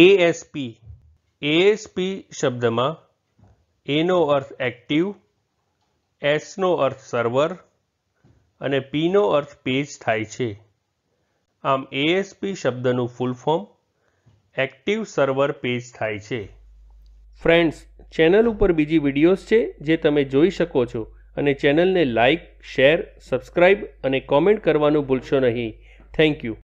ASP ASP શબ્દમાં એનો અર્થ active એસનો અર્થ server અને પીનો અર્થ પેજ થાય છે આમ એએસપી શબ્દનું full form active server page થાય છે ફ્રેન્ડ્સ ચેનલ ઉપર બીજી વિડીયોઝ છે જે તમે જોઈ શકો છો અને ચેનલને લાઇક શેર સબસ્ક્રાઇબ અને કોમેન્ટ કરવાનું ભૂલશો નહીં થેન્ક યુ